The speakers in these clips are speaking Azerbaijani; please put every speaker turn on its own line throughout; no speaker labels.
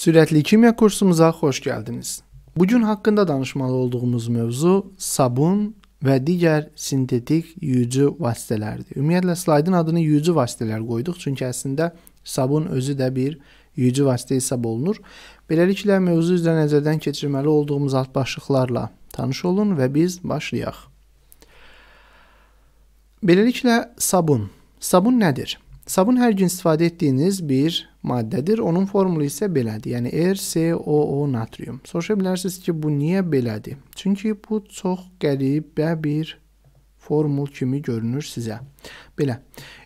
Sürətli kimya kursumuza xoş gəldiniz. Bu gün haqqında danışmalı olduğumuz mövzu sabun və digər sintetik yuyucu vasitələrdir. Ümumiyyətlə slaydın adını yuyucu vasitələr qoyduq, çünki əslində sabun özü də bir yuyucu vasitə hesab olunur. Beləliklə mövzu üzrə nəzərdən keçirməli olduğumuz alt başlıqlarla tanış olun və biz başlayaq. Beləliklə sabun. Sabun nədir? Sabun hər gün istifadə etdiyiniz bir maddədir. Onun formulu isə belədir. Yəni RCOO natrium. Soruşa bilərsiniz ki, bu niyə belədir? Çünki bu çox qəribə bir formul kimi görünür sizə. Belə.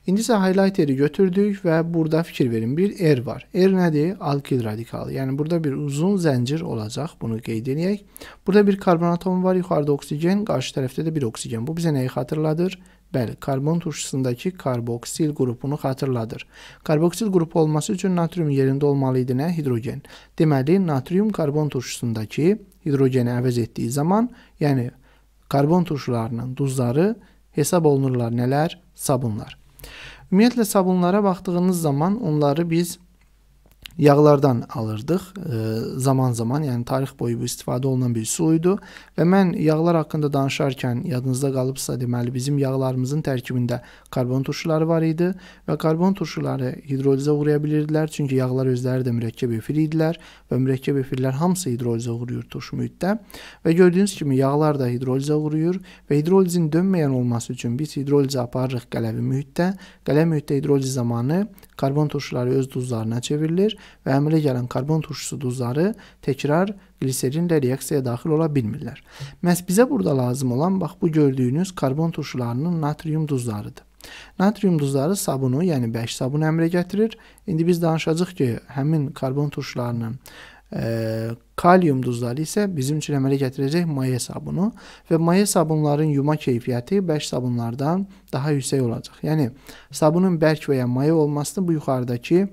İndi isə highlighteri götürdük və burada fikir verin. Bir R var. R nədir? Alkil radikalı. Yəni burada bir uzun zəncir olacaq. Bunu qeyd edək. Burada bir karbon atomu var. Yuxarıda oksigen, qarşı tərəfdə də bir oksigen. Bu bizə nəyi xatırladır? Bəli, karbon turşusundakı karboksil qrupunu xatırladır. Karboksil qrupu olması üçün natrium yerində olmalı idi nə? Hidrogen. Deməli, natrium karbon turşusundakı hidrogeni əvəz etdiyi zaman, yəni karbon turşularının duzları hesab olunurlar nələr? Sabunlar. Ümumiyyətlə sabunlara baxdığınız zaman onları biz yağlardan alırdıq zaman-zaman, yəni tarix boyu bu istifadə olunan bir su idi və mən yağlar haqqında danışarkən yadınızda qalıbsa, deməli bizim yağlarımızın tərkibində karbon turşuları var idi və karbon turşuları hidrolizə uğraya bilirdilər, çünki yağlar özləri də mürəkkəb efir idilər və mürəkkəb efirlər hamısı hidrolizə uğrayır turşu mühitdə və gördüyünüz kimi yağlar da hidrolizə uğrayır və hidrolizin dönməyən olması üçün biz hidrolizə aparırıq qələvi mühitdə. Qələvi mühitdə hidroliz zamanı Karbon turşuları öz duzlarına çevrilir və əmələ gələn karbon turşusu duzları təkrar qliserinlə reaksiyaya daxil ola bilmirlər. Məs bizə burada lazım olan bax bu gördüyünüz karbon turşularının natrium duzlarıdır. Natrium duzları sabunu, yəni bəş sabun əmrə gətirir. İndi biz danışacağıq ki, həmin karbon turşularının Kalium duzları isə bizim üçün əmələ gətirəcək maye sabunu və maye sabunların yuma keyfiyyəti bərk sabunlardan daha yüksək olacaq. Yəni sabunun bərk və ya maye olmasını bu yuxarıdakı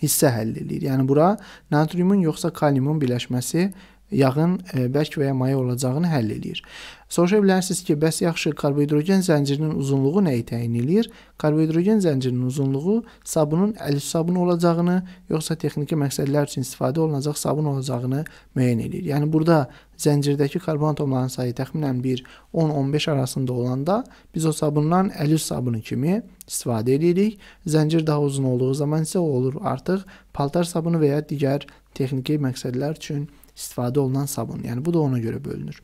hissə həll eləyir. Yəni bura natriumun yoxsa kaliumun birləşməsi yağın e, bərk və ya maye olacağını həll eləyir. Soruşa bilərsiniz ki, bəs yaxşı karbohidrogen zəncirinin uzunluğu nəyi təyin eləyir? Karbohidrogen zəncirinin uzunluğu sabunun əl sabunu olacağını, yoxsa texniki məqsədlər üçün istifadə olunacaq sabun olacağını müəyyən eləyir. Yəni burada zəncirdəki karbon atomlarının sayı təxminən bir 10-15 arasında olanda biz o sabundan əl sabunu kimi istifadə edirik. Zəncir daha uzun olduğu zaman isə olur artıq paltar sabunu və ya digər texniki məqsədlər üçün istifadə olunan sabun. Yəni bu da ona görə bölünür.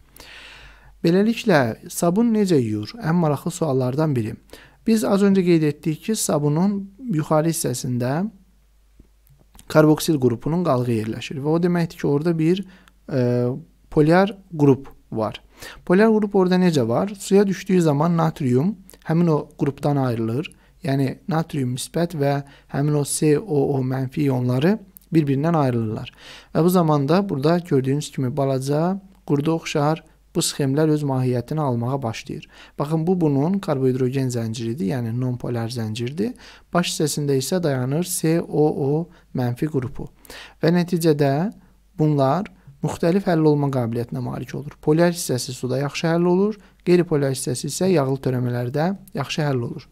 Beləliklə, sabun necə yuyur? Ən maraqlı suallardan biri. Biz az öncə qeyd etdik ki, sabunun yuxarı hissəsində karboksil qrupunun qalığı yerləşir və o deməkdir ki, orada bir e, polyar qrup var. Polyar qrup orada necə var? Suya düşdüyü zaman natrium həmin o qrupdan ayrılır. Yəni natrium müsbət və həmin o COO mənfi ionları bir-birindən ayrılırlar. Və bu zamanda burada gördüyünüz kimi balaca qurda oxşar bu sxemlər öz mahiyyətini almağa başlayır. Baxın bu bunun karbohidrogen zənciridir, yəni nonpolar zəncirdir. Baş hissəsində isə dayanır COO mənfi qrupu. Və nəticədə bunlar müxtəlif həll olma qabiliyyətinə malik olur. Polar hissəsi suda yaxşı həll olur, qeyri-polar hissəsi isə yağlı törəmələrdə yaxşı həll olur.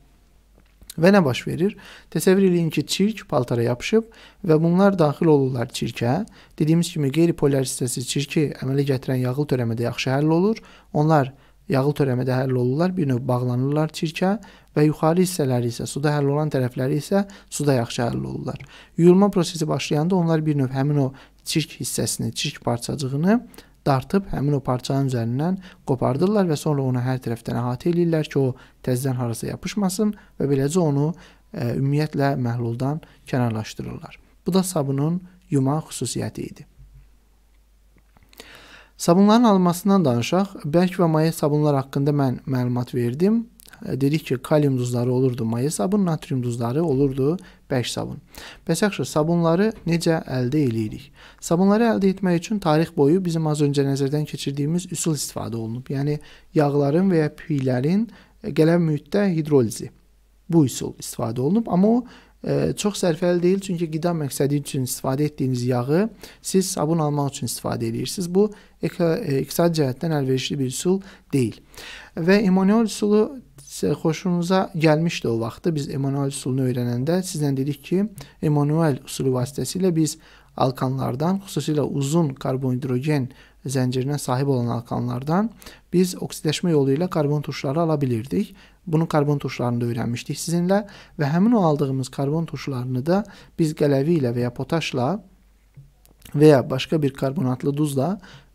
Və nə baş verir? Təsəvvür eləyin ki, çirk paltara yapışıb və bunlar daxil olurlar çirkə. Dediyimiz kimi qeyri-polyar hissəsi çirki əmələ gətirən yağıl törəmədə yaxşı həll olur. Onlar yağıl törəmədə həll olurlar, bir növ bağlanırlar çirkə və yuxarı hissələri isə suda həll olan tərəfləri isə suda yaxşı həll olurlar. Yuyulma prosesi başlayanda onlar bir növ həmin o çirk hissəsini, çirk parçacığını dartıb həmin o parçanın üzərindən qopardırlar və sonra onu hər tərəfdən əhatə eləyirlər ki, o təzədən harasa yapışmasın və beləcə onu ə, e, ümumiyyətlə məhluldan kənarlaşdırırlar. Bu da sabunun yuma xüsusiyyəti idi. Sabunların alınmasından danışaq. Bərk və maye sabunlar haqqında mən məlumat verdim dedik ki, kalium duzları olurdu maya sabun, natrium duzları olurdu bəş sabun. Bəs yaxşı, sabunları necə əldə eləyirik? Sabunları əldə etmək üçün tarix boyu bizim az öncə nəzərdən keçirdiyimiz üsul istifadə olunub. Yəni yağların və ya piylərin qələm e, mühitdə hidrolizi. Bu üsul istifadə olunub, amma o çox sərfəli deyil, çünki qida məqsədi üçün istifadə etdiyiniz yağı siz sabun almaq üçün istifadə edirsiniz. Bu e, iqtisadi cəhətdən əlverişli bir üsul deyil. Və Emanuel üsulu xoşunuza gəlmişdi o vaxtı. Biz Emanuel üsulunu öyrənəndə sizlə dedik ki, Emanuel üsulu vasitəsilə biz alkanlardan, xüsusilə uzun karbonhidrogen zəncirinə sahib olan alkanlardan biz oksidləşmə yolu ilə karbon turşuları ala bilirdik Bunu karbon turşularında öyrənmişdik sizinlə və həmin o aldığımız karbon turşularını da biz qələvi ilə və ya potaşla və ya başqa bir karbonatlı duzla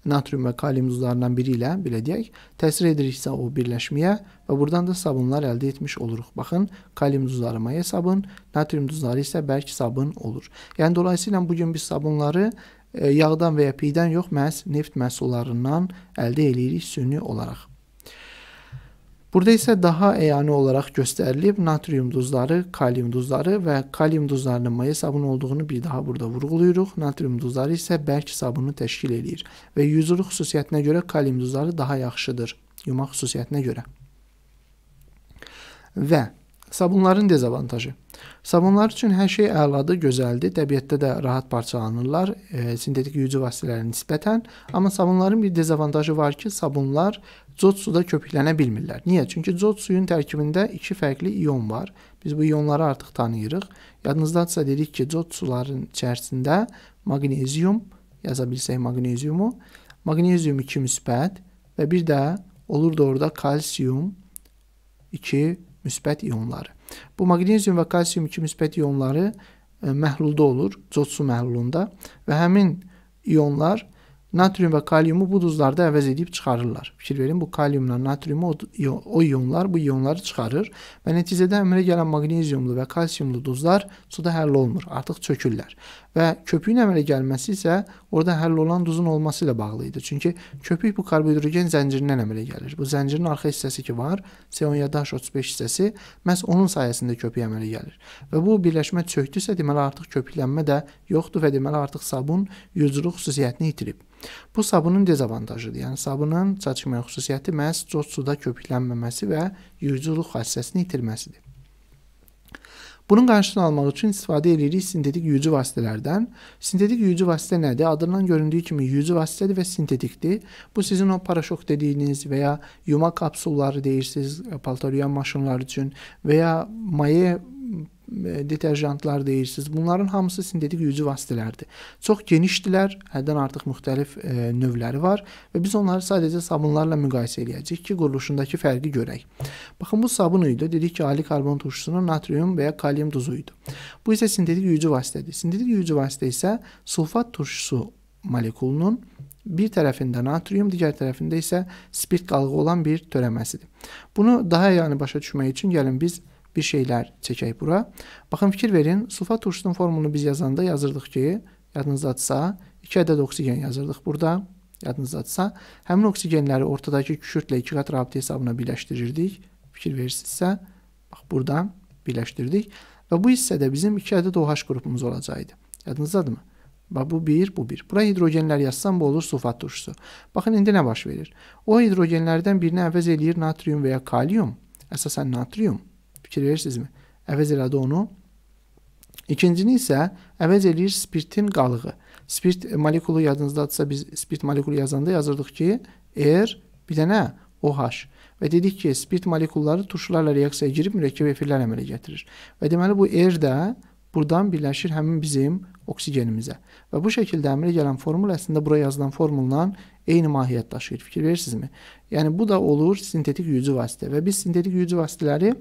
natrium və kalium duzlarından biri ilə belə deyək, təsir ediriksə o birləşməyə və buradan da sabunlar əldə etmiş oluruq. Baxın, kalium duzları maya sabun, natrium duzları isə bərk sabun olur. Yəni dolayısıyla bu gün biz sabunları e, yağdan və ya piydən yox, məhz neft məhsullarından əldə eləyirik süni olaraq. Burada isə daha əyani olaraq göstərilib natrium duzları, kalium duzları və kalium duzlarının maya sabunu olduğunu bir daha burada vurğuluyuruq. Natrium duzları isə bərk sabunu təşkil eləyir və yüzülük xüsusiyyətinə görə kalium duzları daha yaxşıdır yuma xüsusiyyətinə görə. Və Sabunların dezavantajı. Sabunlar üçün hər şey əladır, gözəldir, təbiətdə də rahat parçalanırlar e, sintetik yüyücü vasitələrinə nisbətən, amma sabunların bir dezavantajı var ki, sabunlar cod suda köpüklənə bilmirlər. Niyə? Çünki cod suyun tərkibində iki fərqli ion var. Biz bu ionları artıq tanıyırıq. Yadınızdadsa dedik ki, cod suların içərisində magnezium, yaza bilsək magneziumu, magnezium 2 müsbət və bir də olurdu orada kalsium 2 müsbət ionları. Bu maqnezium və kalsium iki müsbət ionları e, məhlulda olur, cot su məhlulunda və həmin ionlar natrium və kaliumu bu duzlarda əvəz edib çıxarırlar. Fikir verin, bu kaliumla natriumu o ionlar bu ionları çıxarır və nəticədə əmrə gələn maqneziumlu və kalsiumlu duzlar suda həll olmur, artıq çökürlər. Və köpüyün əmələ gəlməsi isə orada həll olan duzun olması ilə bağlı idi. Çünki köpük bu karbohidrogen zəncirindən əmələ gəlir. Bu zəncirin arxa hissəsi ki var, C17H35 hissəsi məhz onun sayəsində köpük əmələ gəlir. Və bu birləşmə çökdüsə, deməli artıq köpüklənmə də yoxdur və deməli artıq sabun yüzürlük xüsusiyyətini itirib. Bu sabunun dezavantajıdır. Yəni sabunun çatışmayan xüsusiyyəti məhz coç suda köpüklənməməsi və yuyuculuq xassəsini itirməsidir. Bunun qarşısını almaq üçün istifadə edirik sintetik yuyucu vasitələrdən. Sintetik yuyucu vasitə nədir? Adından göründüyü kimi yuyucu vasitədir və sintetikdir. Bu sizin o paraşok dediyiniz və ya yuma kapsulları deyirsiniz paltar yuyan maşınlar üçün və ya maye E, deterjantlar deyirsiniz. Bunların hamısı sintetik yüyücü vasitələrdir. Çox genişdirlər, həddən artıq müxtəlif e, növləri var və biz onları sadəcə sabunlarla müqayisə eləyəcəyik ki, quruluşundakı fərqi görək. Baxın, bu sabun uydu. Dedik ki, ali karbon turşusunun natrium və ya kalium duzu uydu. Bu isə sintetik yüyücü vasitədir. Sintetik yüyücü vasitə isə sulfat turşusu molekulunun bir tərəfində natrium, digər tərəfində isə spirt qalığı olan bir törəməsidir. Bunu daha yəni başa düşmək üçün gəlin biz bir şeylər çəkək bura. Baxın fikir verin, sulfat turşusunun formulunu biz yazanda yazırdıq ki, yadınızdadsa 2 ədəd oksigen yazırdıq burada. Yadınızdadsa həmin oksigenləri ortadakı kükürdlə 2 qat rabitə hesabına birləşdirirdik. Fikir verirsinizsə, bax burada birləşdirdik və bu hissədə bizim 2 ədəd OH qrupumuz olacaqdı. Yadınızdadırmı? Bax bu 1, bu 1. Bura hidrogenlər yazsam bu olur sulfat turşusu. Baxın indi nə baş verir? O hidrogenlərdən birini əvəz eləyir natrium və ya kalium. Əsasən natrium. Fikir verirsinizmi? Əvəz elədi onu. İkincini isə əvəz eləyir spirtin qalığı. Spirt molekulu yadınızdadırsa biz spirt molekulu yazanda yazırdıq ki, R bir dənə OH və dedik ki, spirt molekulları turşularla reaksiyaya girib mürəkkəb efirlər əmələ gətirir. Və deməli bu R də burdan birləşir həmin bizim oksigenimizə. Və bu şəkildə əmrə gələn formul əslində bura yazılan formulla eyni mahiyyət daşıyır. Fikir verirsinizmi? Yəni bu da olur sintetik yüyücü vasitə və biz sintetik yüyücü vasitələri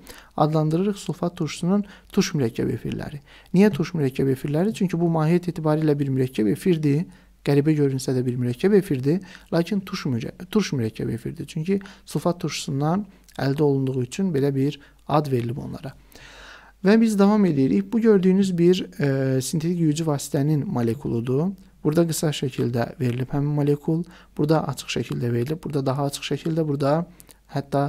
adlandırırıq sulfat turşusunun tuş mürəkkəb efirləri. Niyə tuş mürəkkəb efirləri? Çünki bu mahiyyət etibarilə bir mürəkkəb efirdir. Qəribə görünsə də bir mürəkkəb efirdir, lakin tuş mürəkkəb, turş mürəkkəb efirdir. Çünki sulfat turşusundan əldə olunduğu üçün belə bir ad verilib onlara. Və biz davam edirik. Bu gördüyünüz bir e, sintetik yüyücü vasitənin molekuludur. Burada qısa şəkildə verilib həmin molekul, burada açıq şəkildə verilib, burada daha açıq şəkildə, burada hətta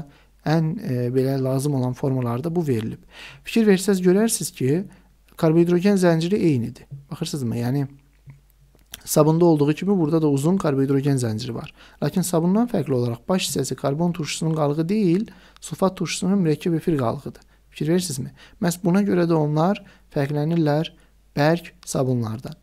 ən e, belə lazım olan formalarda bu verilib. Fikir versəz görərsiniz ki, karbohidrogen zənciri eynidir. Baxırsınızmı? Yəni sabunda olduğu kimi burada da uzun karbohidrogen zənciri var. Lakin sabundan fərqli olaraq baş hissəsi karbon turşusunun qalığı deyil, sulfat turşusunun mürəkkəb efir qalığıdır. Fikir verirsinizmi? Məhz buna görə də onlar fərqlənirlər bərk sabunlardan.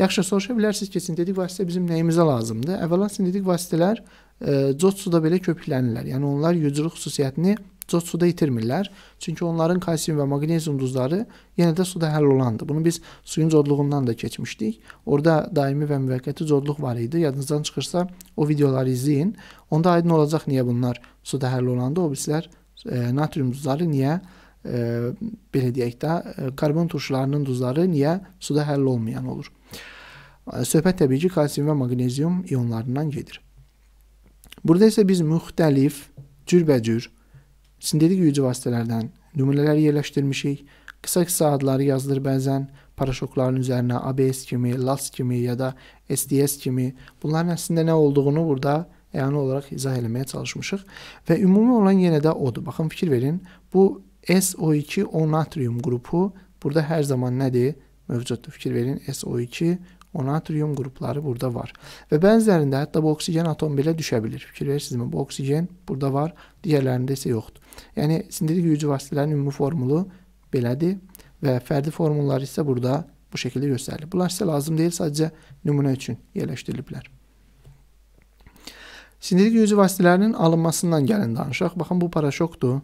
Yaxşı, soruşa bilərsiniz ki, sintetik vasitə bizim nəyimizə lazımdır? Əvvəla sintetik vasitələr e, cod suda belə köpüklənirlər. Yəni onlar yücülük xüsusiyyətini cod suda itirmirlər. Çünki onların kalsium və maqnez ulduzları yenə də suda həll olandır. Bunu biz suyun codluğundan da keçmişdik. Orada daimi və müvəqqəti codluq var idi. Yadınızdan çıxırsa o videoları izləyin. Onda aydın olacaq niyə bunlar suda həll olanda o birislər e, natrium duzları niyə e, belə deyək də, e, karbon turşularının duzları niyə suda həll olmayan olur? E, söhbət təbii ki, kalsium və maqnezium ionlarından gedir. Burada isə biz müxtəlif cürbəcür sintetik yüyücü vasitələrdən nümunələri yerləşdirmişik. Qısa-qısa adları yazılır bəzən paraşokların üzərinə ABS kimi, LAS kimi ya da SDS kimi. Bunların əslində nə olduğunu burada əyanə olaraq izah eləməyə çalışmışıq və ümumi olan yenə də odur. Baxın fikir verin. Bu SO2 onatrium qrupu burada hər zaman nədir? Mövcuddur. Fikir verin, SO2 onatrium qrupları burada var. Və bəzilərində hətta bu oksigen atom belə düşə bilir. Fikir verirsinizmi? Bu oksigen burada var, digərlərində isə yoxdur. Yəni sintetik yüyücü vasitələrin ümumi formulu belədir və fərdi formulları isə burada bu şəkildə göstərilir. Bunlar sizə lazım deyil, sadəcə nümunə üçün yerləşdiriliblər. Sintetik yüyücü vasitələrinin alınmasından gəlin danışaq. Baxın bu paraşokdur.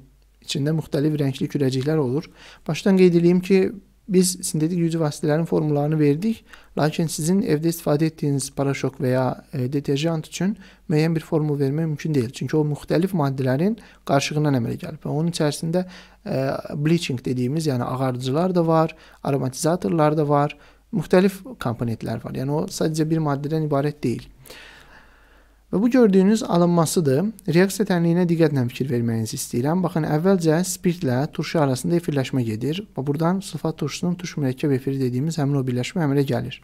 İçində müxtəlif rəngli kürəciklər olur. Başdan qeyd edeyim ki, biz sintetik yüyücü vasitələrin formullarını verdik, lakin sizin evdə istifadə etdiyiniz paraşok və ya e, deterjant üçün müəyyən bir formul vermək mümkün deyil. Çünki o müxtəlif maddələrin qarışığından əmələ gəlib və onun içərisində e, bleaching dediyimiz, yəni ağardıcılar da var, aromatizatorlar da var, müxtəlif komponentlər var. Yəni o sadəcə bir maddədən ibarət deyil. Və bu gördüyünüz alınmasıdır. Reaksiya tənliyinə diqqətlə fikir verməyinizi istəyirəm. Baxın, əvvəlcə spirtlə turşu arasında efirləşmə gedir və buradan sılfat turşusunun turş mürəkkəb efiri dediyimiz həmin o birləşmə əmələ gəlir.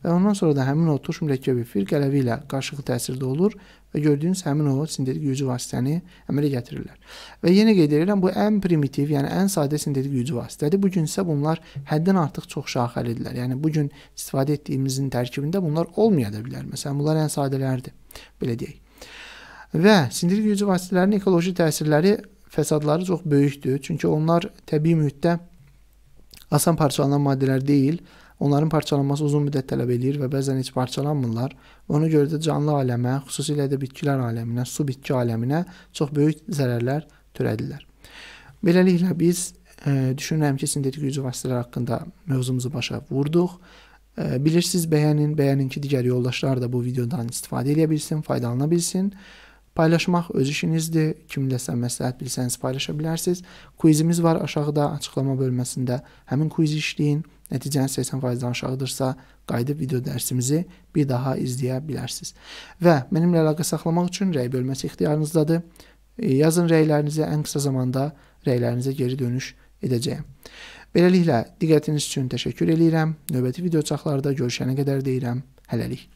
Və ondan sonra da həmin o turş mürəkkəb efir qələvi ilə qarşılıqlı təsirdə olur və gördüyünüz həmin o sintetik gücü vasitəni əmələ gətirirlər. Və yenə qeyd edirəm, bu ən primitiv, yəni ən sadə sintetik gücü vasitədir. Bu gün isə bunlar həddən artıq çox şaxəlidirlər. Yəni bu gün istifadə etdiyimizin tərkibində bunlar olmaya da bilər. Məsələn, bunlar ən sadələridir. Belə deyək. Və sintetik gücü vasitələrinin ekoloji təsirləri, fəsadları çox böyükdür. Çünki onlar təbii mühitdə asan parçalanan maddələr deyil, Onların parçalanması uzun müddət tələb eləyir və bəzən heç parçalanmırlar. Ona görə də canlı aləmə, xüsusilə də bitkilər aləminə, su bitki aləminə çox böyük zərərlər törədirlər. Beləliklə biz e, düşünürəm ki, sintetik gücü vasitələri haqqında mövzumuzu başa vurduq. E, bilirsiniz, bəyənin, bəyənin ki, digər yoldaşlar da bu videodan istifadə edə bilsin, faydalana bilsin. Paylaşmaq öz işinizdir. Kimləsə məsləhət bilsəniz paylaşa bilərsiniz. Quizimiz var aşağıda açıqlama bölməsində. Həmin quizi işləyin. Nəticəniz 80%-dən aşağıdırsa, qayıdıb video dərsimizi bir daha izləyə bilərsiniz. Və mənimlə əlaqə saxlamaq üçün rəy bölməsi ixtiyarınızdadır. E, yazın rəylərinizi, ən qısa zamanda rəylərinizə geri dönüş edəcəyəm. Beləliklə, diqqətiniz üçün təşəkkür eləyirəm. Növbəti video çaxlarda görüşənə qədər deyirəm. Hələlik.